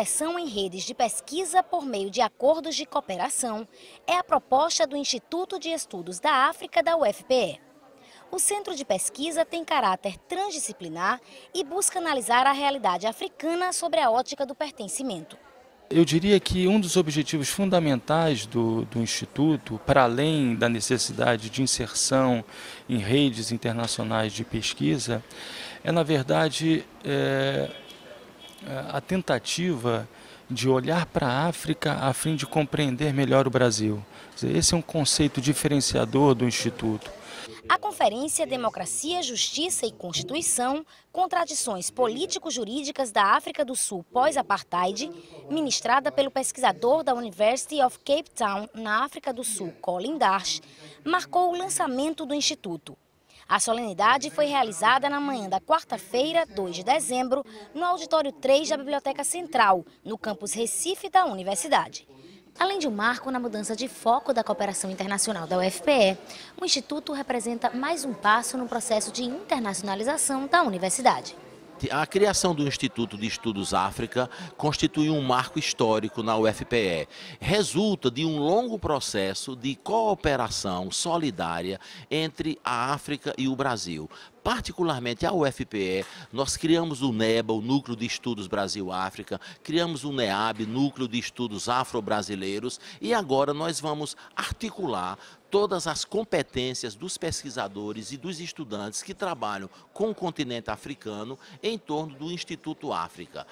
inserção em redes de pesquisa por meio de acordos de cooperação é a proposta do Instituto de Estudos da África da UFPE. O centro de pesquisa tem caráter transdisciplinar e busca analisar a realidade africana sobre a ótica do pertencimento. Eu diria que um dos objetivos fundamentais do, do, Instituto, para além da necessidade de inserção em redes internacionais de pesquisa, é, na verdade, é, é, a tentativa de olhar para a África a fim de compreender melhor o Brasil. Esse é um conceito diferenciador do Instituto. A Conferência Democracia, Justiça e Constituição, Contradições Político-Jurídicas da África do Sul pós-apartheid, ministrada pelo pesquisador da University of Cape Town, na África do Sul, Colin Darsh, marcou o lançamento do Instituto. A solenidade foi realizada na manhã da quarta-feira, 2 de dezembro, no auditório 3 da Biblioteca Central, no campus Recife da Universidade. Além de um marco na mudança de foco da cooperação internacional da UFPE, o Instituto representa mais um passo no processo de internacionalização da universidade. A criação do Instituto de Estudos África constitui um marco histórico na UFPE. Resulta de um longo processo de cooperação solidária entre a África e o Brasil, particularmente a UFPE, nós criamos o NEBA, o Núcleo de Estudos Brasil-África, criamos o NEAB, Núcleo de Estudos Afro-Brasileiros, e agora nós vamos articular todas as competências dos pesquisadores e dos estudantes que trabalham com o continente africano em torno do Instituto África.